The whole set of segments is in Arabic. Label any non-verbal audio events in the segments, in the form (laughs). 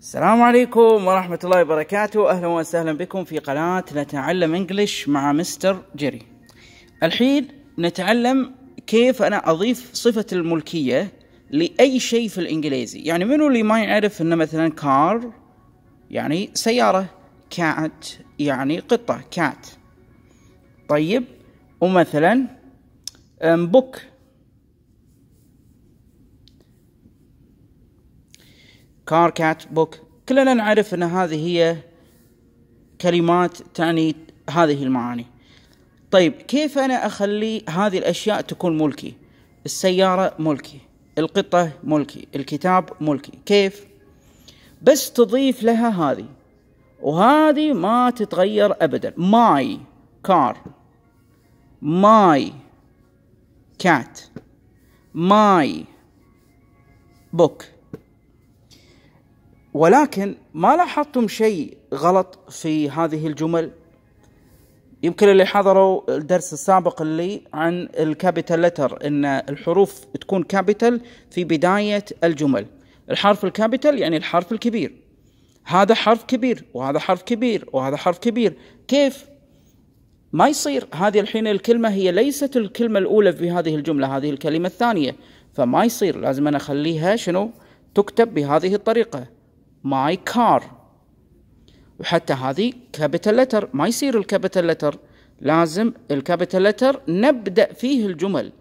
السلام عليكم ورحمة الله وبركاته أهلا وسهلا بكم في قناة نتعلم انجلش مع مستر جيري الحين نتعلم كيف أنا أضيف صفة الملكية لأي شيء في الإنجليزي يعني منو اللي ما يعرف أن مثلا كار يعني سيارة كات يعني قطة كات طيب ومثلا بوك كار كات بوك كلنا نعرف أن هذه هي كلمات تعني هذه المعاني طيب كيف أنا أخلي هذه الأشياء تكون ملكي السيارة ملكي القطة ملكي الكتاب ملكي كيف بس تضيف لها هذه وهذه ما تتغير أبدا ماي كار ماي كات ماي بوك ولكن ما لاحظتم شيء غلط في هذه الجمل يمكن اللي حضروا الدرس السابق اللي عن الكابيتال لتر ان الحروف تكون كابيتال في بدايه الجمل الحرف الكابيتال يعني الحرف الكبير هذا حرف كبير وهذا حرف كبير وهذا حرف كبير كيف ما يصير هذه الحين الكلمة هي ليست الكلمة الأولى في هذه الجملة هذه الكلمة الثانية فما يصير لازم أنا أخليها شنو تكتب بهذه الطريقة ماي كار وحتى هذه كابيتال لتر ما يصير الكابيتال لتر لازم الكابيتال لتر نبدأ فيه الجمل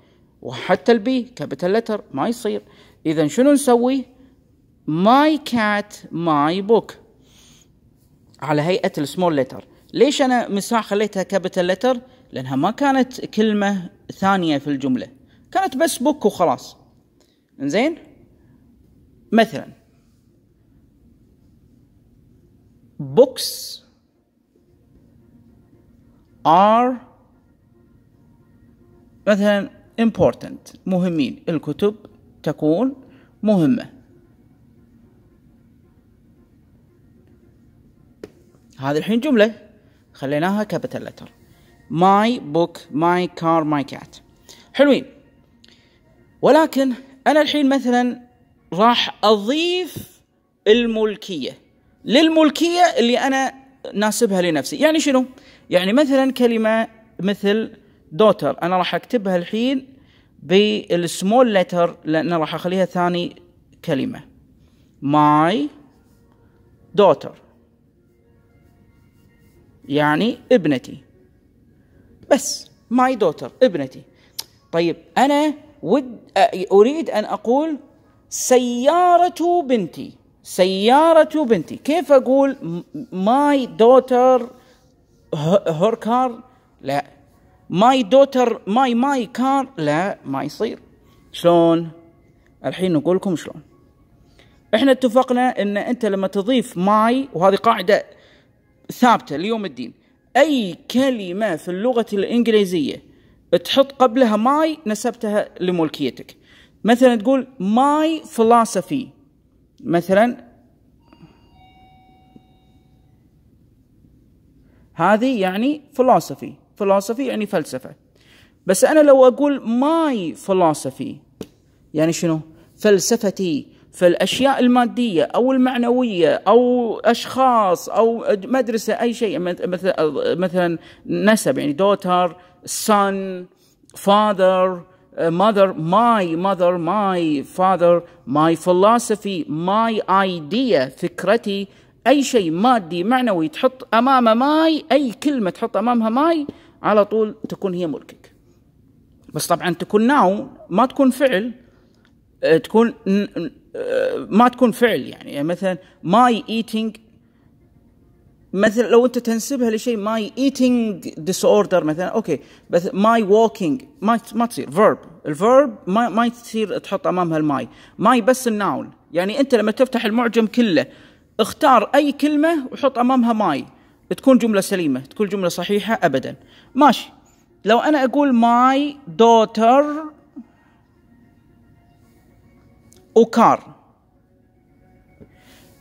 وحتى البي كابيتال لتر ما يصير إذا شنو نسوي ماي كات ماي بوك على هيئة السمول لتر ليش أنا مساع خليتها كابيتال لتر لأنها ما كانت كلمة ثانية في الجملة كانت بس بوك وخلاص زين مثلا books are مثلا important مهمين الكتب تكون مهمة هذه الحين جملة خليناها كابيتال لتر ماي بوك ماي كار ماي كات حلوين ولكن أنا الحين مثلا راح أضيف الملكية للملكيه اللي انا ناسبها لنفسي يعني شنو يعني مثلا كلمه مثل دوتر انا راح اكتبها الحين بالسمول لتر لان راح اخليها ثاني كلمه ماي دوتر يعني ابنتي بس ماي دوتر ابنتي طيب انا ود اريد ان اقول سياره بنتي سيارة بنتي كيف أقول ماي دوتر هير كار لا ماي دوتر ماي ماي كار لا ما يصير شلون الحين نقول لكم شلون احنا اتفقنا ان انت لما تضيف ماي وهذه قاعده ثابته ليوم الدين اي كلمه في اللغه الانجليزيه تحط قبلها ماي نسبتها لملكيتك مثلا تقول ماي فلسفي مثلا هذه يعني فلسفي فلسفي يعني فلسفة بس أنا لو أقول ماي فلسفي يعني شنو فلسفتي فالأشياء المادية أو المعنوية أو أشخاص أو مدرسة أي شيء مثلا مثلا نسب يعني daughter son فادر Uh, mother, my mother, my father, my philosophy, my idea, فكرتي أي شيء مادي معنوي تحط أمام ماي أي كلمة تحط أمامها ماي على طول تكون هي ملكك بس طبعا تكون ناو ما تكون فعل آه، تكون آه، ما تكون فعل يعني, يعني مثلا ماي eating مثلا لو انت تنسبها لشيء ماي ايتنج ديس اوردر مثلا اوكي بس ماي ووكينج ما ما تصير فيرب الفيرب ما ما تصير تحط امامها الماي ماي بس الناون يعني انت لما تفتح المعجم كله اختار اي كلمه وحط امامها ماي تكون جمله سليمه تكون جمله صحيحه ابدا ماشي لو انا اقول ماي دوتر اوكار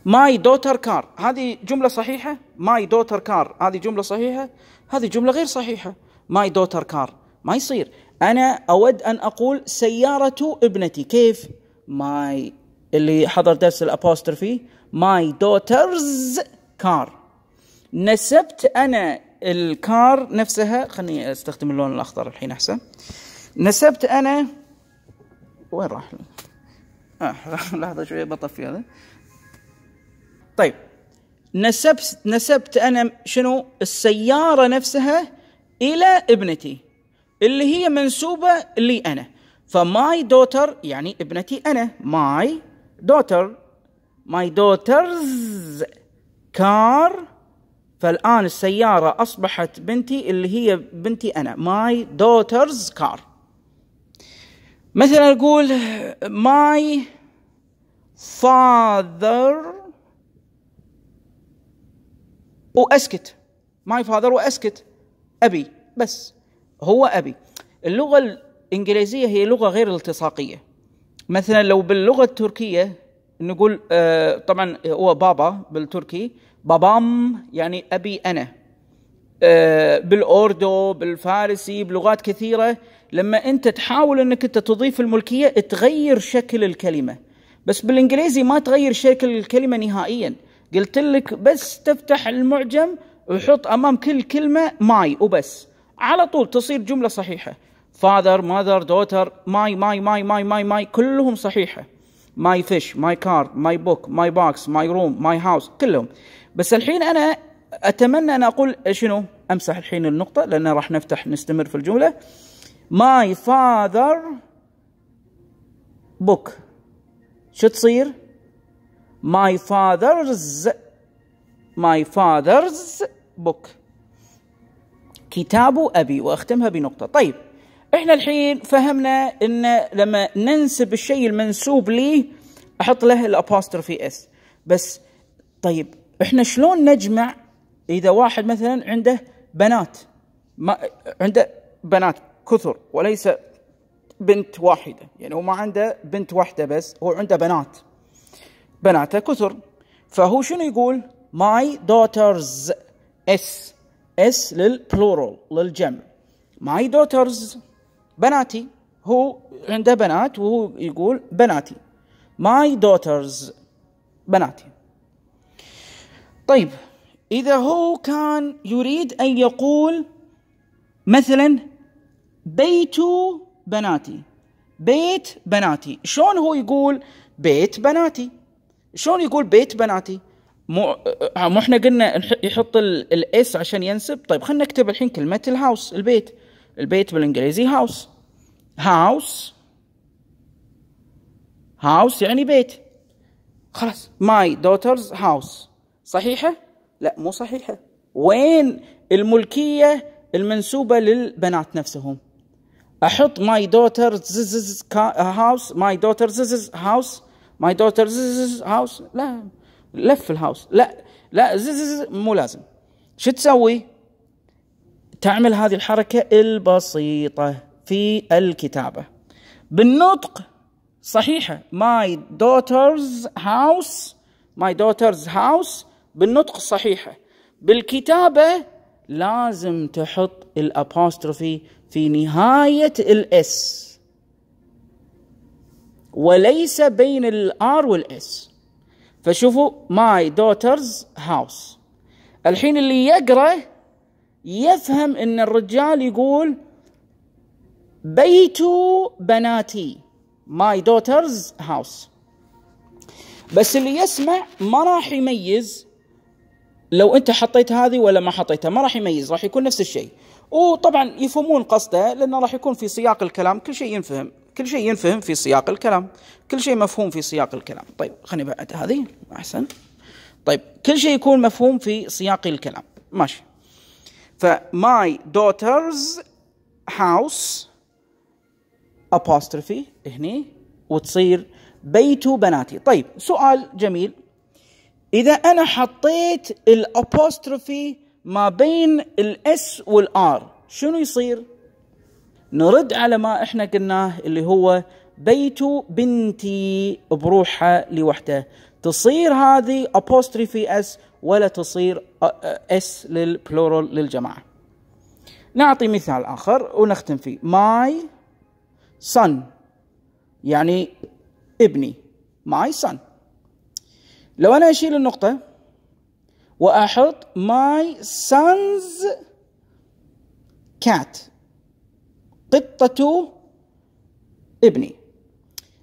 ماي دوتر كار هذه جملة صحيحة ماي دوتر كار هذه جملة صحيحة هذه جملة غير صحيحة ماي دوتر كار ما يصير أنا أود أن أقول سيارة ابنتي كيف ماي اللي حضر درس الأبوسترفي ماي دوترز كار نسبت أنا الكار نفسها خلني أستخدم اللون الأخضر الحين أحسن نسبت أنا وين راح آه (laughs) لحظة شوية بطفي هذا طيب نسبت نسبت انا شنو السياره نفسها الى ابنتي اللي هي منسوبه لي انا فماي دوتر يعني ابنتي انا ماي دوتر ماي دوترز كار فالان السياره اصبحت بنتي اللي هي بنتي انا ماي دوترز كار مثلا اقول ماي فاذر واسكت ماي فاذر واسكت ابي بس هو ابي اللغه الانجليزيه هي لغه غير التصاقيه مثلا لو باللغه التركيه نقول آه، طبعا هو بابا بالتركي بابام يعني ابي انا آه، بالاوردو بالفارسي بلغات كثيره لما انت تحاول انك انت تضيف الملكيه تغير شكل الكلمه بس بالانجليزي ما تغير شكل الكلمه نهائيا قلت لك بس تفتح المعجم وحط امام كل كلمه ماي وبس على طول تصير جمله صحيحه فاذر ماذر دوتر ماي ماي ماي ماي ماي ماي كلهم صحيحه ماي فيش ماي كار ماي بوك ماي باكس ماي روم ماي هاوس كلهم بس الحين انا اتمنى ان اقول شنو امسح الحين النقطه لان راح نفتح نستمر في الجمله ماي فاذر بوك شو تصير my father's my father's book كتاب أبي وأختمها بنقطة طيب احنا الحين فهمنا ان لما ننسب الشيء المنسوب ليه احط له الابوستروفي اس بس طيب احنا شلون نجمع اذا واحد مثلا عنده بنات ما عنده بنات كثر وليس بنت واحده يعني هو ما عنده بنت واحده بس هو عنده بنات بناتها كثر فهو شنو يقول ماي دوترز اس اس للبلورال للجمع ماي دوترز بناتي هو عنده بنات وهو يقول بناتي ماي دوترز بناتي طيب إذا هو كان يريد أن يقول مثلا بيت بناتي بيت بناتي شلون هو يقول بيت بناتي شلون يقول بيت بناتي مو مو احنا قلنا يحط الاس عشان ينسب طيب خلينا نكتب الحين كلمه الهاوس البيت البيت بالانجليزي هاوس هاوس هاوس يعني بيت خلاص ماي دوترز هاوس صحيحه لا مو صحيحه وين الملكيه المنسوبه للبنات نفسهم احط ماي دوترز هاوس ماي دوترز هاوس ماي دوتر هاوس لا لف الهاوس لا لا زز مو لازم شو تسوي؟ تعمل هذه الحركة البسيطة في الكتابة بالنطق صحيحة ماي دوترز هاوس ماي دوترز هاوس بالنطق صحيحة بالكتابة لازم تحط الابوستروفي في نهاية الاس وليس بين الار والاس فشوفوا ماي دوترز هاوس الحين اللي يقرا يفهم ان الرجال يقول بيت بناتي ماي دوترز هاوس بس اللي يسمع ما راح يميز لو انت حطيت هذه ولا ما حطيتها ما راح يميز راح يكون نفس الشيء وطبعا يفهمون قصده لانه راح يكون في سياق الكلام كل شيء ينفهم كل شيء ينفهم في سياق الكلام كل شيء مفهوم في سياق الكلام طيب خليني بعد هذه أحسن طيب كل شيء يكون مفهوم في سياق الكلام ماشي فماي daughter's هاوس apostrophe هني وتصير بيت بناتي طيب سؤال جميل إذا أنا حطيت الأبوستروفي ما بين الإس والآر شنو يصير؟ نرد على ما احنا قلناه اللي هو بيت بنتي بروحها لوحده تصير هذه ابوستريفي اس ولا تصير اس للبلورال للجماعه نعطي مثال اخر ونختم فيه ماي son يعني ابني ماي son لو انا اشيل النقطه واحط ماي sons cat قطة ابني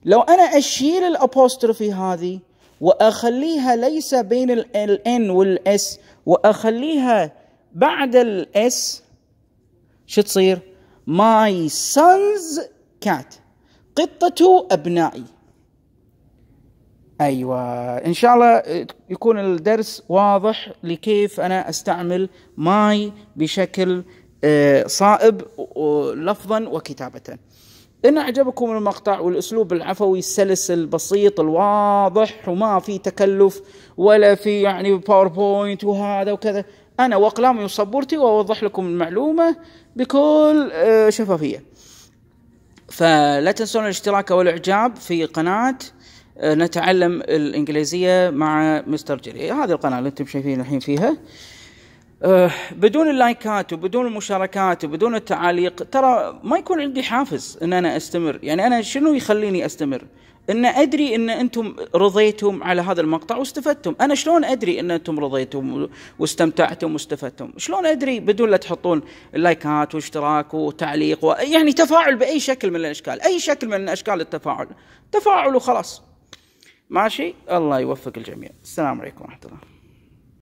لو أنا أشيل الأبوستروفي هذه وأخليها ليس بين الان والاس وأخليها بعد الاس شو تصير؟ ماي son's كات قطة أبنائي ايوه ان شاء الله يكون الدرس واضح لكيف انا استعمل ماي بشكل صائب لفظا وكتابة إن أعجبكم المقطع والأسلوب العفوي السلس البسيط الواضح وما في تكلف ولا في يعني باوربوينت وهذا وكذا أنا وأقلامي وسبورتي وأوضح لكم المعلومة بكل آه، شفافية فلا تنسون الاشتراك والإعجاب في قناة آه، نتعلم الإنجليزية مع مستر جري هذه القناة اللي أنتم شايفين الحين فيها آه، بدون اللايكات وبدون المشاركات وبدون التعاليق ترى ما يكون عندي حافز ان انا استمر يعني انا شنو يخليني استمر ان ادري ان انتم رضيتم على هذا المقطع واستفدتم انا شلون ادري ان انتم رضيتم واستمتعتم واستفدتم شلون ادري بدون لا تحطون لايكات واشتراك وتعليق و... يعني تفاعل باي شكل من الاشكال اي شكل من اشكال التفاعل تفاعل وخلاص ماشي الله يوفق الجميع السلام عليكم ورحمه الله